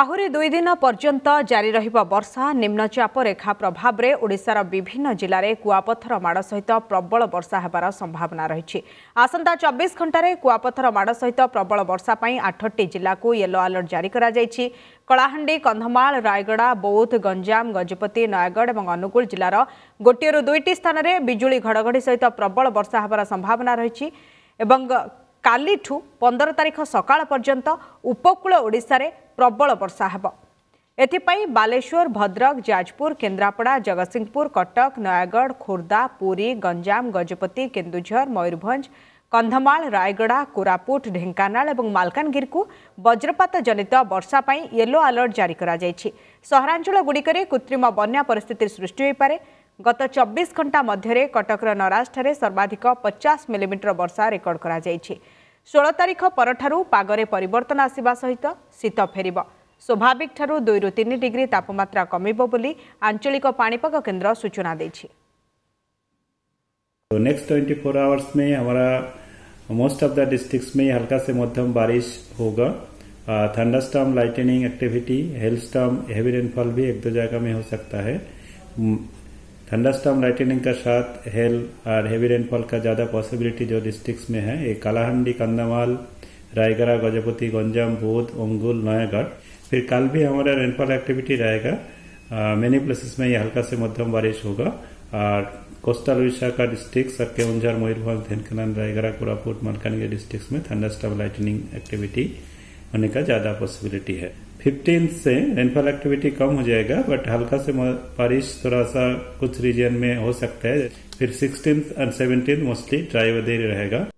ଆହୁରି ଦୁଇ ଦିନ ପର୍ଯ୍ୟନ୍ତ ଜାରି ରହିବ ବର୍ଷା ନିମ୍ନଚାପ ରେଖା ପ୍ରଭାବରେ ଓଡ଼ିଶାର ବିଭିନ୍ନ ଜିଲ୍ଲାରେ କୁଆପଥର ମାଡ଼ ସହିତ ପ୍ରବଳ ବର୍ଷା ହେବାର ସମ୍ଭାବନା ରହିଛି ଆସନ୍ତା ଚବିଶ ଘଣ୍ଟାରେ କୁଆପଥର ମାଡ଼ ସହିତ ପ୍ରବଳ ବର୍ଷା ପାଇଁ ଆଠଟି ଜିଲ୍ଲାକୁ ୟେଲୋ ଆଲର୍ଟ ଜାରି କରାଯାଇଛି କଳାହାଣ୍ଡି କନ୍ଧମାଳ ରାୟଗଡ଼ା ବୌଦ୍ଧ ଗଞ୍ଜାମ ଗଜପତି ନୟାଗଡ଼ ଏବଂ ଅନୁଗୁଳ ଜିଲ୍ଲାର ଗୋଟିଏରୁ ଦୁଇଟି ସ୍ଥାନରେ ବିଜୁଳି ଘଡ଼ଘଡ଼ି ସହିତ ପ୍ରବଳ ବର୍ଷା ହେବାର ସମ୍ଭାବନା ରହିଛି ଏବଂ କାଲିଠୁ ପନ୍ଦର ତାରିଖ ସକାଳ ପର୍ଯ୍ୟନ୍ତ ଉପକୂଳ ଓଡ଼ିଶାରେ प्रबल वर्षा एपि बालेश्वर भद्रक जाजपुर केन्द्रापडा जगतसिंहपुर कटक नयाँ खोर्धा पुी गजपति केन्दुझर मयूरभञ्च कन्धमाल राईगडा कोरापुट ढेङ्कनाल मालकानगिरिक वज्रपत जनता वर्षापे येलो आलर्ट जारीको कृत्रिम बन्या परिस्थिति सृष्टि गत चबिस घन्टा मध्य कटक र नराजाले सर्वाधिक पचास मिलिमिटर वर्षा रेकर्ड ଷୋହଳ तारिख पर पगरे पर आसवा सहित शीत फेर स्वाभाविक ठार् दुई ଡିଗ୍ରୀ ତାପମାତ୍ରା କମିବ ବୋଲି ଆଞ୍ଚଳିକ ପାଣିପାଗ କେନ୍ଦ୍ର ସୂଚନା ଦେଇଛି नेक्स्ट फोर आवर्स में हमारा मोस्ट ऑफ द डिस्ट्रिक्ट्स में हल्का से मध्यम बारिश होगा thunderstorm lightning activity hailstorm heavy rainfall भी एक दो जगह में हो सकता है थंडरस्टॉम लाइटनिंग का साथ हेल और हेवी रेनफॉल का ज़्यादा पॉसिबिलिटी जो डिस्ट्रिक्ट्स में है ये कालाहंडी कंधामाल रायगढ़ गजपति गंजाम बोध ओंगुल नयागढ़ फिर कल भी हमारा रेनफॉल एक्टिविटी रहेगा मेनी प्लेसेस में ये हल्का से मध्यम बारिश होगा और कोस्टल उड़ीसा का डिस्ट्रिक्ट और केवंझर मयूरभंज ढेनकनान रायगढ़ कोरापुट मलकानगिरी डिस्ट्रिक्ट में थंडरस्टॉम लाइटनिंग एक्टिविटी होने का ज़्यादा पॉसिबिलिटी है फिफ्टीन से रेनफॉल एक्टिविटी कम हो जाएगा बट हल्का से बारिश थोड़ा सा कुछ रीजन में हो सकता है फिर sixteen and seventeen mostly dry weather रहेगा